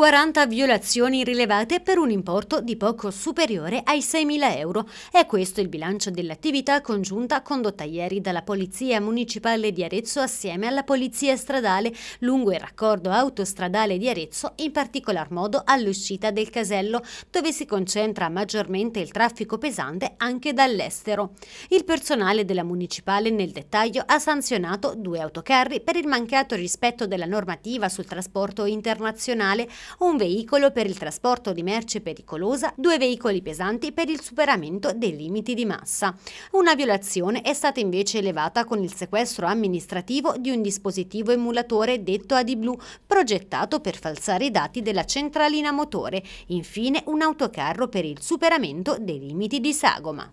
40 violazioni rilevate per un importo di poco superiore ai 6.000 euro. È questo il bilancio dell'attività congiunta condotta ieri dalla Polizia Municipale di Arezzo assieme alla Polizia Stradale lungo il raccordo autostradale di Arezzo, in particolar modo all'uscita del casello, dove si concentra maggiormente il traffico pesante anche dall'estero. Il personale della Municipale nel dettaglio ha sanzionato due autocarri per il mancato rispetto della normativa sul trasporto internazionale un veicolo per il trasporto di merce pericolosa, due veicoli pesanti per il superamento dei limiti di massa. Una violazione è stata invece elevata con il sequestro amministrativo di un dispositivo emulatore detto AdiBlu, progettato per falsare i dati della centralina motore, infine un autocarro per il superamento dei limiti di sagoma.